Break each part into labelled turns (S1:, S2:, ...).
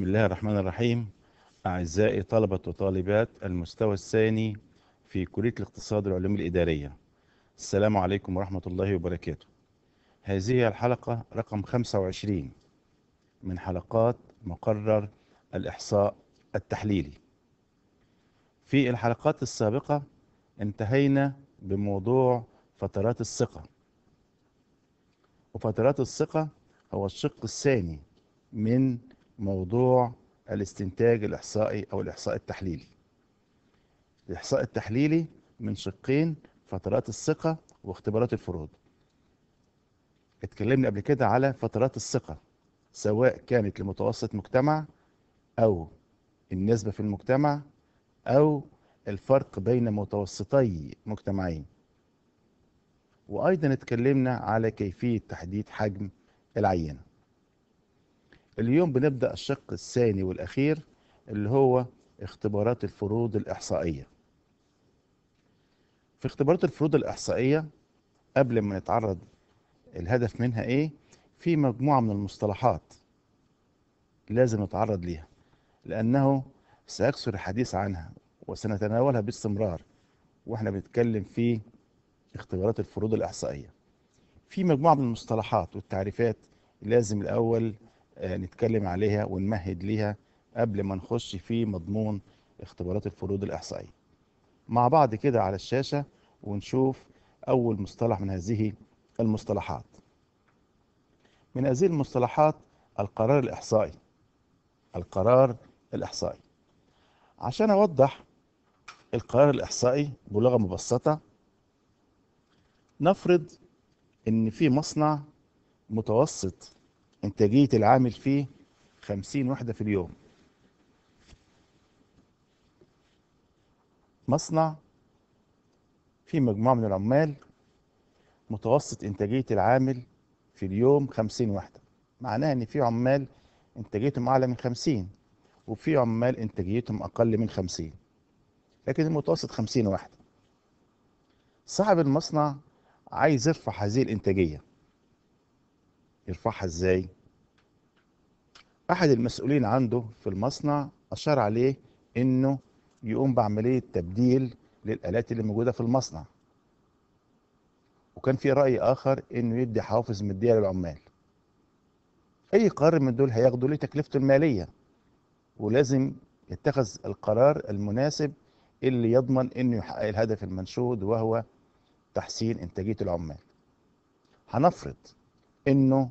S1: بسم الله الرحمن الرحيم أعزائي طلبة وطالبات المستوى الثاني في كلية الاقتصاد والعلوم الإدارية السلام عليكم ورحمة الله وبركاته هذه الحلقة رقم 25 من حلقات مقرر الإحصاء التحليلي في الحلقات السابقة انتهينا بموضوع فترات الثقة وفترات الثقة هو الشق الثاني من موضوع الاستنتاج الإحصائي أو الإحصاء التحليلي الإحصاء التحليلي من شقين فترات الثقة واختبارات الفروض اتكلمنا قبل كده على فترات الثقة سواء كانت لمتوسط مجتمع أو النسبة في المجتمع أو الفرق بين متوسطي مجتمعين وأيضا اتكلمنا على كيفية تحديد حجم العينة اليوم بنبدأ الشق الثاني والأخير اللي هو اختبارات الفروض الإحصائية في اختبارات الفروض الإحصائية قبل ما نتعرض الهدف منها إيه في مجموعة من المصطلحات لازم نتعرض ليها لأنه سأكثر الحديث عنها وسنتناولها باستمرار واحنا بنتكلم في اختبارات الفروض الإحصائية في مجموعة من المصطلحات والتعريفات لازم الأول آه، نتكلم عليها ونمهد ليها قبل ما نخش في مضمون اختبارات الفروض الإحصائية مع بعض كده على الشاشة ونشوف أول مصطلح من هذه المصطلحات من هذه المصطلحات القرار الإحصائي القرار الإحصائي عشان أوضح القرار الإحصائي بلغة مبسطة نفرض إن في مصنع متوسط انتاجية العامل فيه خمسين وحدة في اليوم مصنع في مجموعة من العمال متوسط انتاجية العامل في اليوم خمسين وحدة معناها ان في عمال انتاجيتهم اعلى من خمسين وفي عمال انتاجيتهم اقل من خمسين لكن المتوسط خمسين وحدة صاحب المصنع عايز يرفع هذه الانتاجية يرفعها ازاي احد المسؤولين عنده في المصنع اشار عليه انه يقوم بعملية تبديل للالات اللي موجودة في المصنع وكان في رأي اخر انه يدي حوافز مادية للعمال اي قرار من دول هياخده ليه تكلفته المالية ولازم يتخذ القرار المناسب اللي يضمن انه يحقق الهدف المنشود وهو تحسين انتاجية العمال هنفرض انه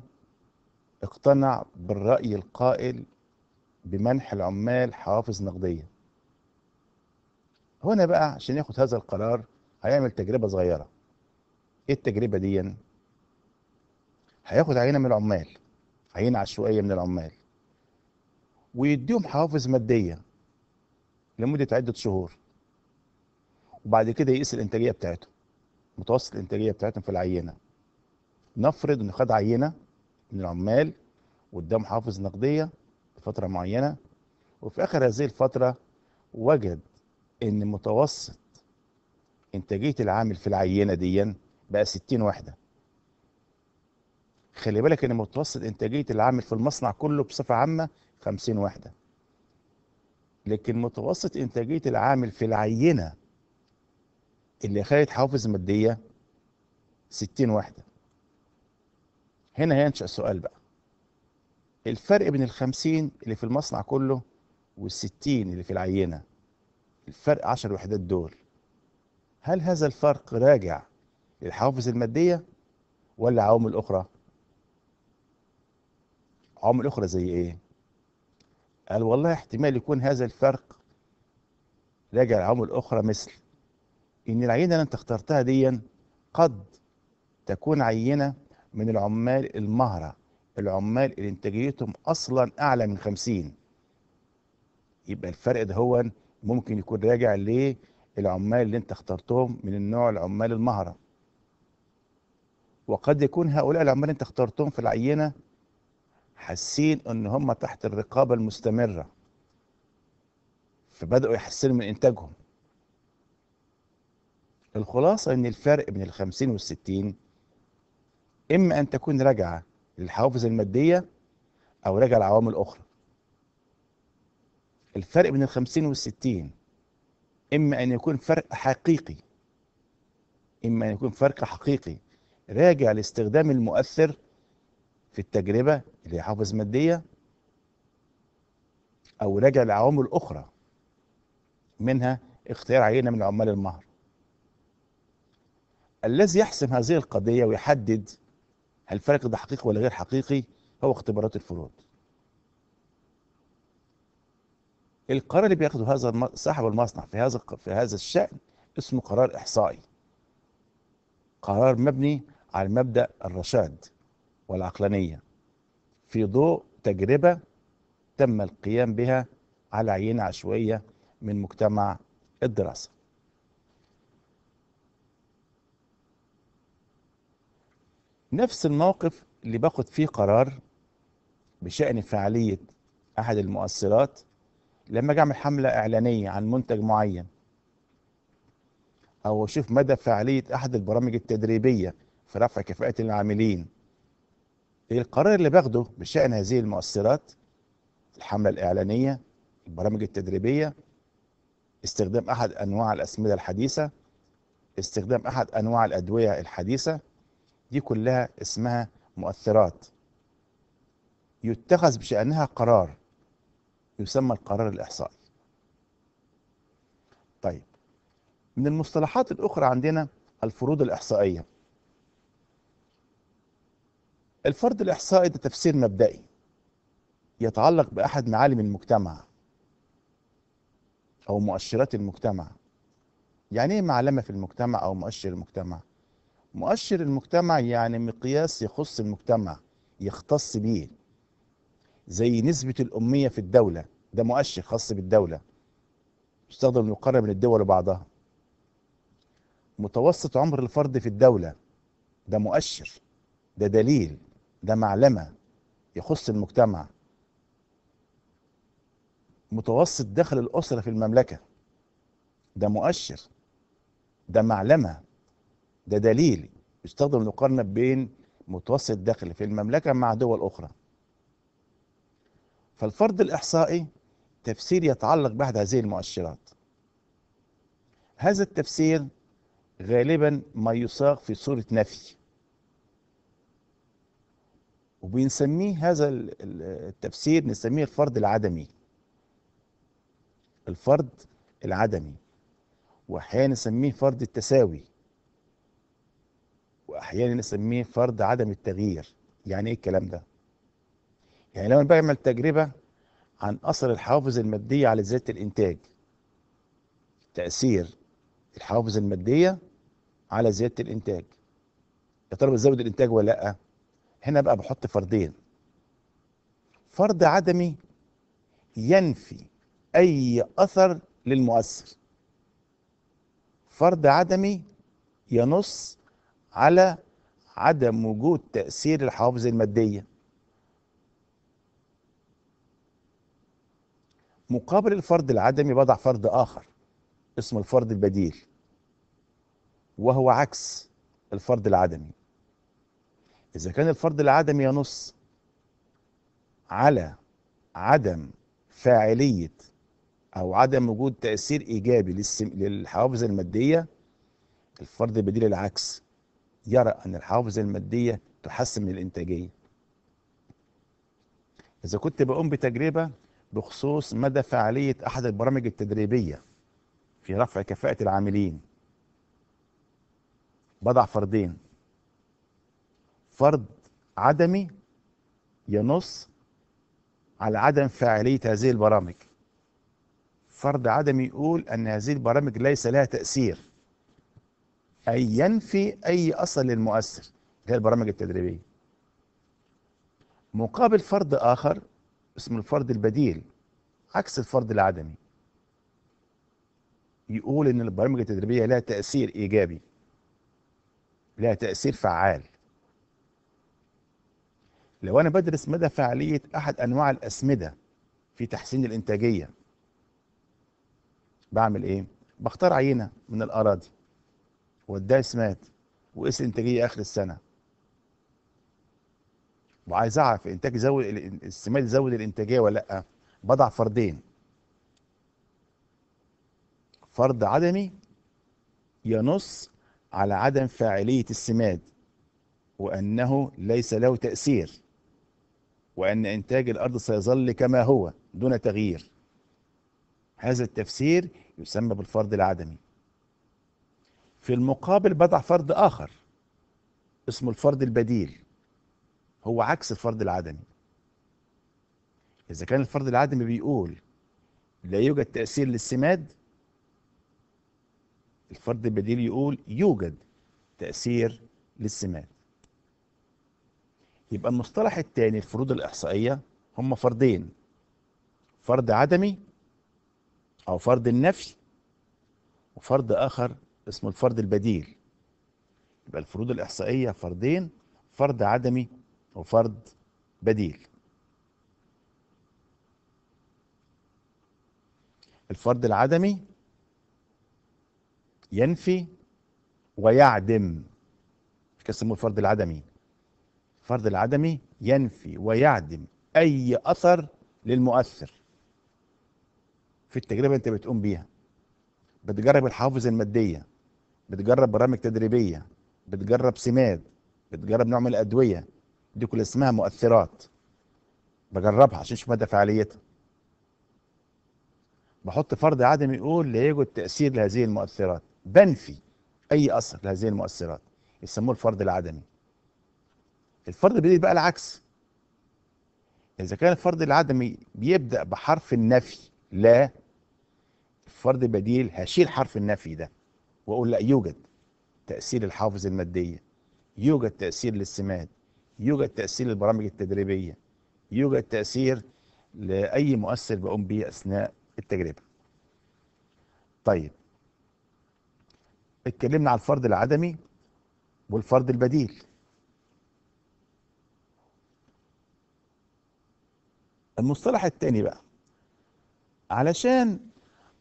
S1: اقتنع بالرأي القائل بمنح العمال حوافز نقدية هنا بقى عشان ياخد هذا القرار هيعمل تجربة صغيرة ايه التجربة دي هياخد عينة من العمال عينة عشوائية من العمال ويديهم حوافز مادية لمدة عدة شهور وبعد كده يقيس الإنتاجية بتاعتهم متوسط الإنتاجية بتاعتهم في العينة نفرض إنه خد عينة من العمال قدام حافظ نقدية لفترة معينة وفي آخر هذه الفترة وجد إن متوسط إنتاجية العامل في العينة دي بقى 60 وحدة خلي بالك إن متوسط إنتاجية العامل في المصنع كله بصفة عامة 50 وحدة لكن متوسط إنتاجية العامل في العينة اللي خدت حافظ مادية 60 وحدة هنا ينشأ سؤال بقى الفرق بين الخمسين اللي في المصنع كله والستين اللي في العينة الفرق عشر وحدات دول هل هذا الفرق راجع للحوافز المادية ولا عوامل أخرى عوامل أخرى زي إيه قال والله احتمال يكون هذا الفرق راجع لعوامل أخرى مثل إن العينة اللي أنت اخترتها ديا قد تكون عينة من العمال المهرة العمال اللي انتاجيتهم اصلا اعلى من 50 يبقى الفرق ده هو ممكن يكون راجع للعمال اللي انت اخترتهم من النوع العمال المهرة وقد يكون هؤلاء العمال اللي انت اخترتهم في العينة حاسين ان هم تحت الرقابة المستمرة فبدأوا يحسنوا من انتاجهم الخلاصة ان الفرق بين الخمسين والستين إما أن تكون راجعة للحوافز المادية أو راجعة لعوامل أخرى الفرق بين الخمسين والستين إما أن يكون فرق حقيقي إما أن يكون فرق حقيقي راجع لاستخدام المؤثر في التجربة اللي هي حافز مادية أو راجع لعوامل أخرى منها اختيار عينة من عمال المهر الذي يحسم هذه القضية ويحدد هل الفرق ده حقيقي ولا غير حقيقي هو اختبارات الفروض القرار اللي بياخده هذا صاحب المصنع في هذا في هذا الشأن اسمه قرار إحصائي قرار مبني على مبدأ الرشاد والعقلانية في ضوء تجربة تم القيام بها على عينة عشوائية من مجتمع الدراسة نفس الموقف اللي باخد فيه قرار بشأن فعالية أحد المؤثرات لما أجي أعمل حملة إعلانية عن منتج معين أو أشوف مدى فعالية أحد البرامج التدريبية في رفع كفاءة العاملين القرار اللي باخده بشأن هذه المؤثرات الحملة الإعلانية البرامج التدريبية استخدام أحد أنواع الأسمدة الحديثة استخدام أحد أنواع الأدوية الحديثة دي كلها اسمها مؤثرات يتخذ بشأنها قرار يسمى القرار الإحصائي طيب من المصطلحات الأخرى عندنا الفروض الإحصائية الفرض الإحصائي ده تفسير مبدئي يتعلق بأحد معالم المجتمع أو مؤشرات المجتمع يعني إيه معلمة في المجتمع أو مؤشر المجتمع مؤشر المجتمع يعني مقياس يخص المجتمع يختص بيه زي نسبة الأمية في الدولة ده مؤشر خاص بالدولة يستخدم للمقارنة بين الدول وبعضها متوسط عمر الفرد في الدولة ده مؤشر ده دليل ده معلمة يخص المجتمع متوسط دخل الأسرة في المملكة ده مؤشر ده معلمة ده دليل يستخدم نقارن بين متوسط الدخل في المملكة مع دول أخرى فالفرض الإحصائي تفسير يتعلق بأحد هذه المؤشرات هذا التفسير غالبا ما يصاغ في صورة نفي وبنسميه هذا التفسير نسميه الفرض العدمي الفرض العدمي واحيانا نسميه فرض التساوي احيانا نسميه فرض عدم التغيير يعني ايه الكلام ده يعني لو انا بعمل تجربه عن اثر الحوافز الماديه على زياده الانتاج تاثير الحوافز الماديه على زياده الانتاج يا ترى بتزود الانتاج ولا لا هنا بقى بحط فرضين فرض عدمي ينفي اي اثر للمؤثر فرض عدمي ينص على عدم وجود تأثير الحوافز المادية مقابل الفرض العدمي بضع فرض آخر اسمه الفرض البديل وهو عكس الفرض العدمي إذا كان الفرض العدمي ينص على عدم فاعلية أو عدم وجود تأثير إيجابي للحوافز المادية الفرض البديل العكس يرى أن الحوافز المادية تحسن من الإنتاجية إذا كنت بقوم بتجربة بخصوص مدى فعالية أحد البرامج التدريبية في رفع كفاءة العاملين بضع فرضين فرض عدمي ينص على عدم فاعلية هذه البرامج فرض عدمي يقول أن هذه البرامج ليس لها تأثير أي ينفي أي أصل للمؤثر اللي هي البرامج التدريبية مقابل فرض آخر اسمه الفرض البديل عكس الفرض العدمي يقول إن البرامج التدريبية لها تأثير إيجابي لها تأثير فعال لو أنا بدرس مدى فعالية أحد أنواع الأسمدة في تحسين الإنتاجية بعمل إيه؟ بختار عينة من الأراضي والدايس مات وقيس الانتاجيه اخر السنه وعايز اعرف انتاج زود السمات زود الانتاجيه ولا لا بضع فردين فرض عدمي ينص على عدم فاعليه السماد وانه ليس له تاثير وان انتاج الارض سيظل كما هو دون تغيير هذا التفسير يسمى بالفرض العدمي في المقابل بضع فرد آخر اسمه الفرد البديل هو عكس الفرد العدمي إذا كان الفرد العدمي بيقول لا يوجد تأثير للسماد الفرد البديل يقول يوجد تأثير للسماد يبقى المصطلح الثاني الفروض الإحصائية هم فردين فرد عدمي أو فرد النفي وفرد آخر اسمه الفرد البديل يبقى الفروض الإحصائية فردين فرد عدمي وفرد بديل الفرد العدمي ينفي ويعدم يسموه الفرد العدمي الفرد العدمي ينفي ويعدم أي أثر للمؤثر في التجربة أنت بتقوم بيها بتجرب الحوافز الماديه بتجرب برامج تدريبيه بتجرب سماد بتجرب نوع من الادويه دي كل اسمها مؤثرات بجربها عشان اشوف مدى فعاليتها بحط فرض عدم يقول لا يوجد تاثير لهذه المؤثرات بنفي اي اثر لهذه المؤثرات يسموه الفرض العدمي الفرض بيجي بقى العكس اذا كان الفرض العدمي بيبدا بحرف النفي لا فرض بديل هشيل حرف النفي ده واقول لا يوجد تاثير الحافظ الماديه يوجد تاثير للسمات يوجد تاثير للبرامج التدريبيه يوجد تاثير لاي مؤثر بقوم به اثناء التجربه طيب اتكلمنا على الفرض العدمي والفرض البديل المصطلح الثاني بقى علشان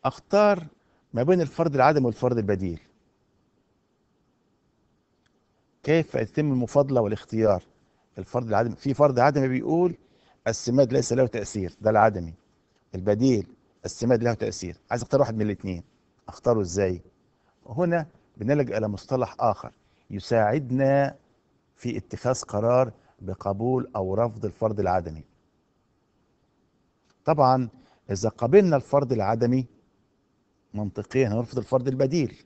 S1: اختار ما بين الفرض العدم والفرض البديل كيف يتم المفاضله والاختيار الفرض العدمي في فرض عدمي بيقول السماد ليس له تاثير ده العدمي البديل السماد له تاثير عايز اختار واحد من الاثنين اختاره ازاي هنا بنلجا الى مصطلح اخر يساعدنا في اتخاذ قرار بقبول او رفض الفرض العدمي طبعا اذا قبلنا الفرض العدمي منطقيا هنرفض الفرض البديل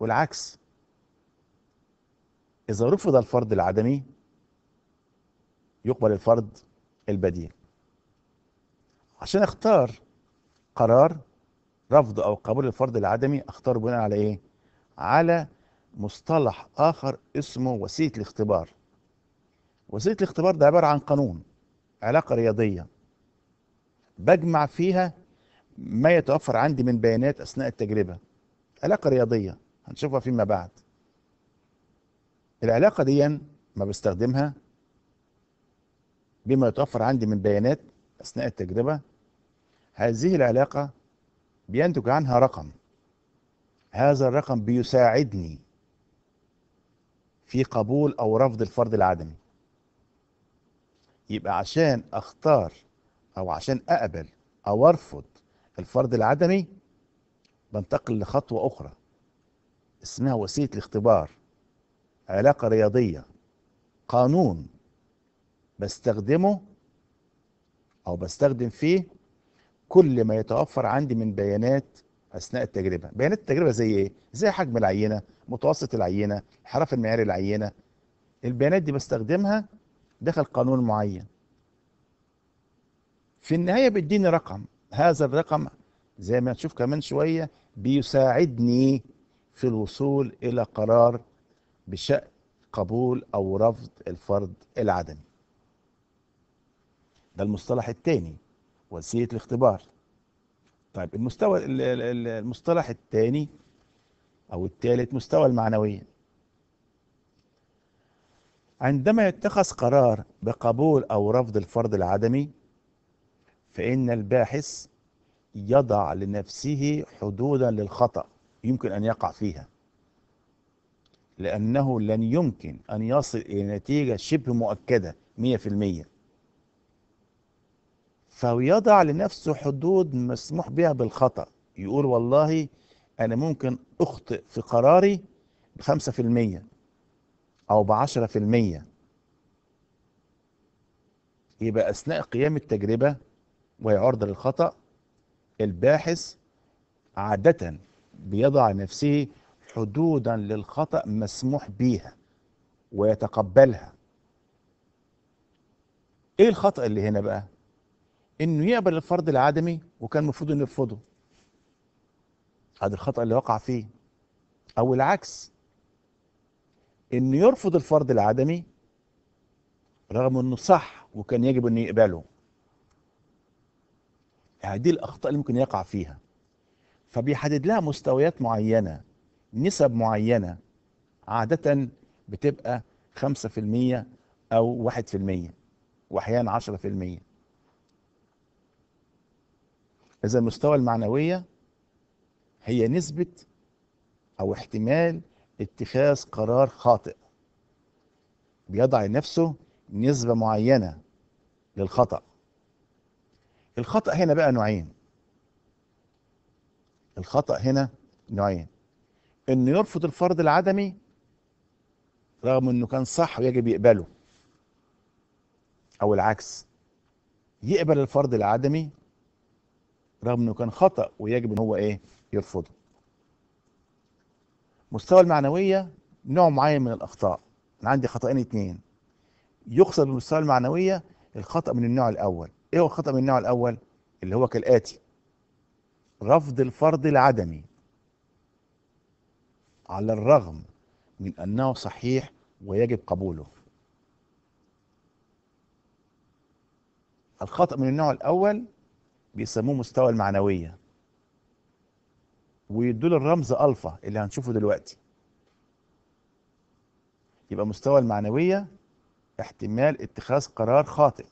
S1: والعكس إذا رفض الفرض العدمي يقبل الفرض البديل عشان اختار قرار رفض أو قبول الفرض العدمي اختار بناء على إيه؟ على مصطلح آخر اسمه وسيلة الاختبار وسيلة الاختبار ده عبارة عن قانون علاقة رياضية بجمع فيها ما يتوفر عندي من بيانات أثناء التجربة علاقة رياضية هنشوفها فيما بعد العلاقة دي ما بستخدمها بما يتوفر عندي من بيانات أثناء التجربة هذه العلاقة بينتج عنها رقم هذا الرقم بيساعدني في قبول أو رفض الفرض العدمي يبقى عشان أختار أو عشان أقبل أو أرفض الفرد العدمي بنتقل لخطوة أخرى اسمها وسيلة الاختبار علاقة رياضية قانون بستخدمه أو بستخدم فيه كل ما يتوفر عندي من بيانات أثناء التجربة بيانات التجربة زي إيه؟ زي حجم العينة متوسط العينة حرف المعيار العينة البيانات دي بستخدمها داخل قانون معين في النهاية بيديني رقم هذا الرقم زي ما هنشوف كمان شوية بيساعدني في الوصول إلى قرار بشأن قبول أو رفض الفرض العدمي ده المصطلح الثاني وسيلة الاختبار طيب المستوى المصطلح الثاني أو الثالث مستوى المعنوية عندما يتخذ قرار بقبول أو رفض الفرض العدمي فإن الباحث يضع لنفسه حدودا للخطأ يمكن أن يقع فيها لأنه لن يمكن أن يصل إلى نتيجة شبه مؤكدة 100% فيضع لنفسه حدود مسموح بها بالخطأ يقول والله أنا ممكن أخطئ في قراري ب 5% أو ب 10% يبقى أثناء قيام التجربة وهي عرضة للخطأ الباحث عادة بيضع نفسه حدودا للخطأ مسموح بيها ويتقبلها ايه الخطأ اللي هنا بقى انه يقبل الفرض العدمي وكان المفروض انه يرفضه هذا الخطأ اللي وقع فيه او العكس انه يرفض الفرض العدمي رغم انه صح وكان يجب انه يقبله هذه يعني الأخطاء اللي ممكن يقع فيها فبيحدد لها مستويات معينة نسب معينة عادة بتبقى 5% أو 1% وأحيانا 10% إذا المستوى المعنوية هي نسبة أو احتمال اتخاذ قرار خاطئ بيضع لنفسه نسبة معينة للخطأ الخطأ هنا بقى نوعين الخطأ هنا نوعين انه يرفض الفرض العدمي رغم انه كان صح ويجب يقبله او العكس يقبل الفرض العدمي رغم انه كان خطأ ويجب ان هو ايه يرفضه مستوى المعنوية نوع معين من الاخطاء انا عندي خطأين اتنين يقصد بالمستوى المعنوية الخطأ من النوع الاول ايه هو الخطأ من النوع الاول اللي هو كالآتي رفض الفرض العدمي على الرغم من أنه صحيح ويجب قبوله الخطأ من النوع الأول بيسموه مستوى المعنوية ويدول الرمز ألفا اللي هنشوفه دلوقتي يبقى مستوى المعنوية احتمال اتخاذ قرار خاطئ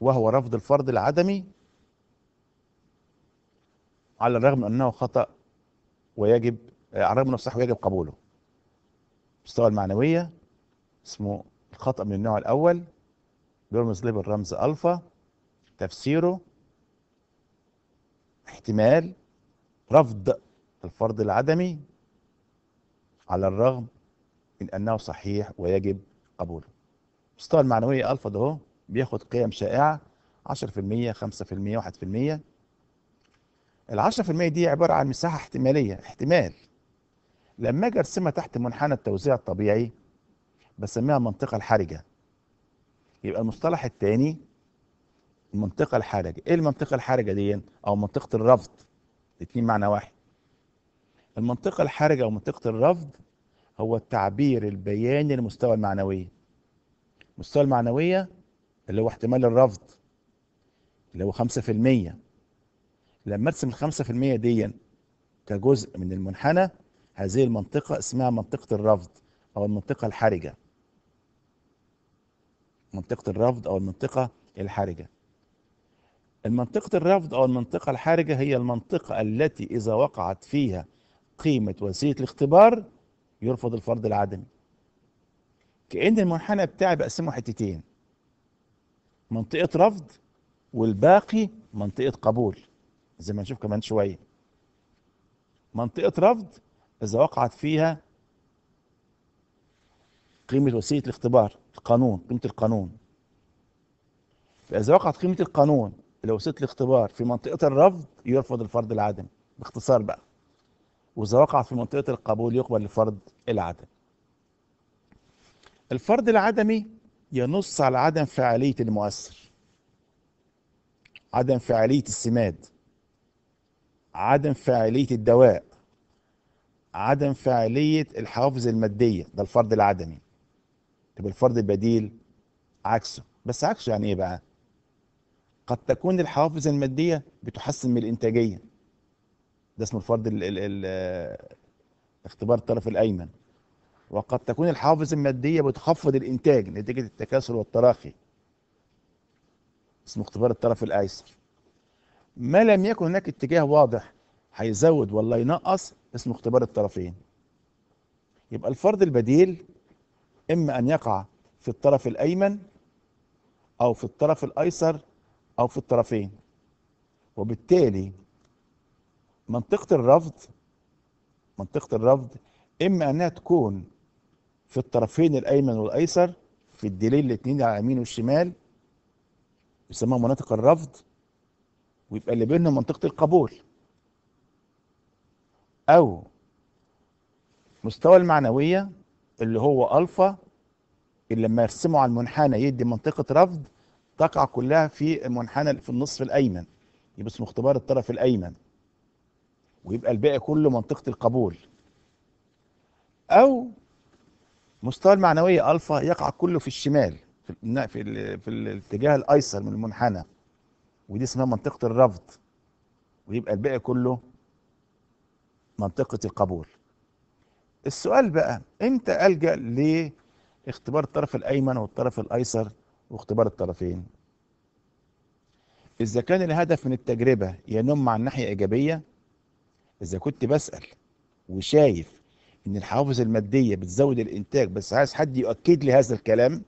S1: وهو رفض الفرض العدمي على الرغم من أنه خطأ ويجب على الرغم أنه صح ويجب قبوله مستوى المعنوية اسمه الخطأ من النوع الأول بيرمز ليه بالرمز ألفا تفسيره احتمال رفض الفرض العدمي على الرغم من أنه صحيح ويجب قبوله مستوى المعنوية ألفا ده هو بياخد قيم شائعة 10% 5% 1% ال 10% دي عبارة عن مساحة احتمالية احتمال لما اجي ارسمها تحت منحنى التوزيع الطبيعي بسميها المنطقة الحرجة يبقى المصطلح الثاني المنطقة الحرجة ايه المنطقة الحرجة دي او منطقة الرفض الاثنين معنى واحد المنطقة الحرجة او منطقة الرفض هو التعبير البياني للمستوى المعنوي المستوى المعنوية اللي هو احتمال الرفض اللي هو 5% لما ارسم ال 5% دي كجزء من المنحنى هذه المنطقة اسمها منطقة الرفض أو المنطقة الحرجة منطقة الرفض أو المنطقة الحرجة المنطقة الرفض أو المنطقة الحرجة هي المنطقة التي إذا وقعت فيها قيمة وسيلة الاختبار يرفض الفرض العدمي كأن المنحنى بتاعي بقسمه حتتين منطقة رفض والباقي منطقة قبول زي ما نشوف كمان شوية منطقة رفض إذا وقعت فيها قيمة وسيلة الاختبار القانون قيمة القانون فإذا وقعت قيمة القانون لوسيلة وسيلة الاختبار في منطقة الرفض يرفض الفرض العدم باختصار بقى وإذا وقعت في منطقة القبول يقبل الفرض العدم الفرض العدمي ينص على عدم فعالية المؤثر عدم فعالية السماد عدم فعالية الدواء عدم فعالية الحوافز المادية ده الفرض العدمي طب الفرض البديل عكسه بس عكسه يعني ايه بقى قد تكون الحوافز المادية بتحسن من الإنتاجية ده اسمه الفرض ال ال ال اختبار الطرف الأيمن وقد تكون الحوافز المادية بتخفض الإنتاج نتيجة التكاسل والتراخي اسمه اختبار الطرف الأيسر ما لم يكن هناك اتجاه واضح هيزود ولا ينقص اسمه اختبار الطرفين يبقى الفرض البديل إما أن يقع في الطرف الأيمن أو في الطرف الأيسر أو في الطرفين وبالتالي منطقة الرفض منطقة الرفض إما أنها تكون في الطرفين الايمن والايسر في الدليل الاثنين على اليمين والشمال يسمى مناطق الرفض ويبقى اللي بينهم منطقه القبول او مستوى المعنويه اللي هو الفا اللي لما يرسمه على المنحنى يدي منطقه رفض تقع كلها في المنحنى في النصف الايمن يبقى اسمه اختبار الطرف الايمن ويبقى الباقي كله منطقه القبول او مستوى المعنوية ألفا يقع كله في الشمال في في, في الاتجاه الأيسر من المنحنى ودي اسمها منطقة الرفض ويبقى الباقي كله منطقة القبول السؤال بقى امتى ألجأ لاختبار الطرف الأيمن والطرف الأيسر واختبار الطرفين إذا كان الهدف من التجربة ينم عن ناحية إيجابية إذا كنت بسأل وشايف ان الحوافز الماديه بتزود الانتاج بس عايز حد يؤكد لي هذا الكلام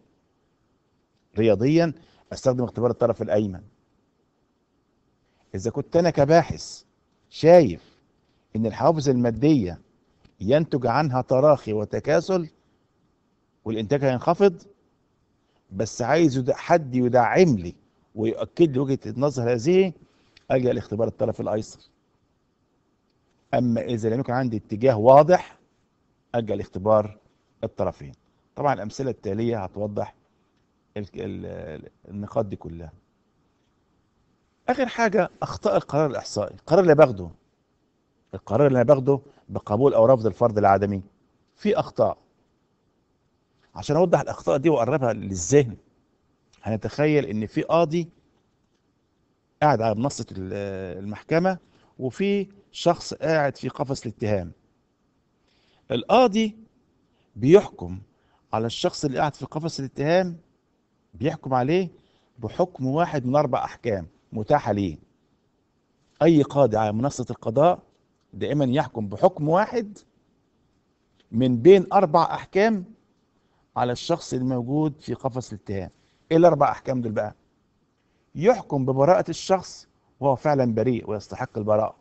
S1: رياضيا استخدم اختبار الطرف الايمن اذا كنت انا كباحث شايف ان الحوافز الماديه ينتج عنها تراخي وتكاسل والانتاج هينخفض بس عايز حد يدعم لي ويؤكد لي وجهه النظر هذه الجا لاختبار الطرف الايسر اما اذا لم يكن عندي اتجاه واضح أجل اختبار الطرفين طبعا الأمثلة التالية هتوضح النقاط دي كلها آخر حاجة أخطاء القرار الإحصائي القرار اللي باخده القرار اللي أنا باخده بقبول أو رفض الفرض العدمي في أخطاء عشان أوضح الأخطاء دي وأقربها للذهن هنتخيل إن في قاضي قاعد على منصة المحكمة وفي شخص قاعد في قفص الاتهام القاضي بيحكم على الشخص اللي قاعد في قفص الاتهام بيحكم عليه بحكم واحد من أربع أحكام متاحة ليه أي قاضي على منصة القضاء دائما يحكم بحكم واحد من بين أربع أحكام على الشخص الموجود في قفص الاتهام إيه الأربع أحكام دول بقى يحكم ببراءة الشخص وهو فعلا بريء ويستحق البراءة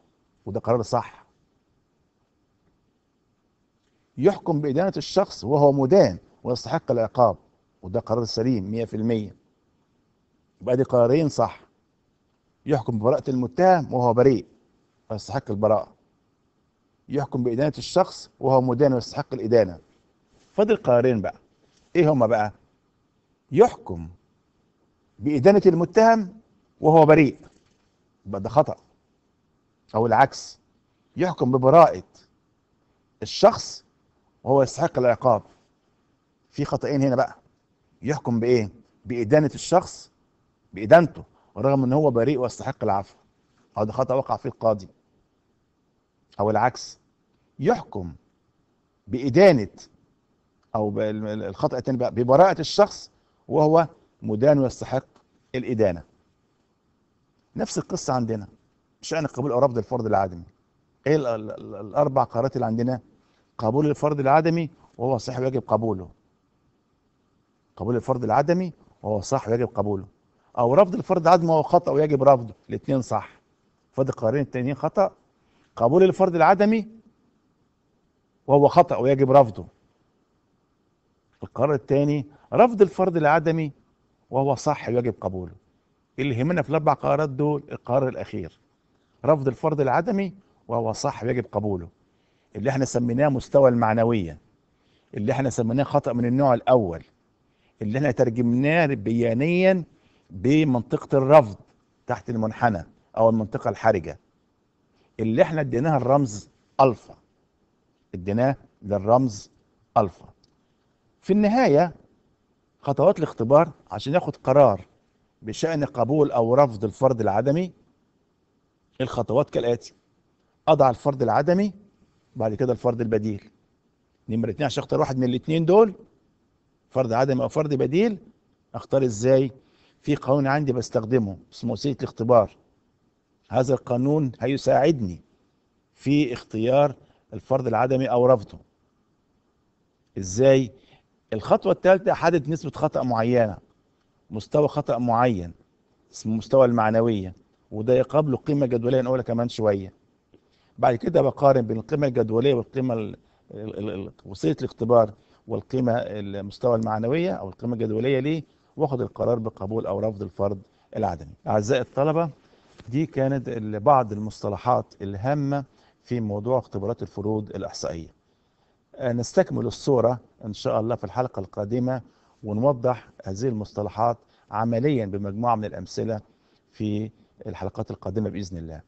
S1: وده قرار صح يحكم بإدانة الشخص وهو مدان ويستحق العقاب وده قرار سليم 100% يبقى دي قرارين صح يحكم ببراءة المتهم وهو بريء ويستحق البراءة يحكم بإدانة الشخص وهو مدان ويستحق الإدانة فاضل قرارين بقى إيه هما بقى يحكم بإدانة المتهم وهو بريء يبقى ده خطأ أو العكس يحكم ببراءة الشخص وهو يستحق العقاب في خطئين هنا بقى يحكم بإيه بإدانة الشخص بإدانته رغم ان هو بريء ويستحق العفو او ده خطأ وقع فيه القاضي او العكس يحكم بإدانة او الخطأ الثاني بقى ببراءة الشخص وهو مدان ويستحق الإدانة نفس القصة عندنا شأن قبول أو رفض الفرض العدمي ايه الاربع قرارات اللي عندنا قبول الفرض العدمي وهو صح ويجب قبوله قبول الفرض العدمي وهو صح ويجب قبوله او رفض الفرض العدمي وهو خطا ويجب رفضه الاثنين صح فرض القرارين التانيين خطا قبول الفرض العدمي وهو خطا ويجب رفضه القرار الثاني رفض الفرض العدمي وهو صح ويجب قبوله إيه اللي يهمنا في الاربع قرارات دول القرار الاخير رفض الفرض العدمي وهو صح ويجب قبوله اللي احنا سميناه مستوى المعنوية اللي احنا سميناه خطأ من النوع الأول اللي احنا ترجمناه بيانيا بمنطقة الرفض تحت المنحنى أو المنطقة الحرجة اللي احنا اديناها الرمز ألفا اديناه للرمز ألفا في النهاية خطوات الاختبار عشان ياخد قرار بشأن قبول أو رفض الفرد العدمي الخطوات كالآتي أضع الفرد العدمي بعد كده الفرض البديل نمرة اتنين عشان اختار واحد من الاتنين دول فرض عدم او فرض بديل اختار ازاي في قانون عندي بستخدمه اسمه وسيله الاختبار هذا القانون هيساعدني في اختيار الفرض العدمي او رفضه ازاي الخطوه الثالثه حدد نسبه خطا معينه مستوى خطا معين اسمه مستوى المعنويه وده يقابله قيمه جدوليه هنقولها كمان شويه بعد كده بقارن بين القيمة الجدولية والقيمة وسيلة الاختبار والقيمة المستوى المعنوية أو القيمة الجدولية ليه واخد القرار بقبول أو رفض الفرض العدمي أعزائي الطلبة دي كانت بعض المصطلحات الهامة في موضوع اختبارات الفروض الإحصائية آه، نستكمل الصورة إن شاء الله في الحلقة القادمة ونوضح هذه المصطلحات عمليا بمجموعة من الأمثلة في الحلقات القادمة بإذن الله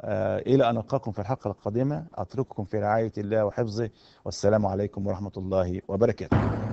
S1: آه، إلى أن ألقاكم في الحلقة القادمة أترككم في رعاية الله وحفظه والسلام عليكم ورحمة الله وبركاته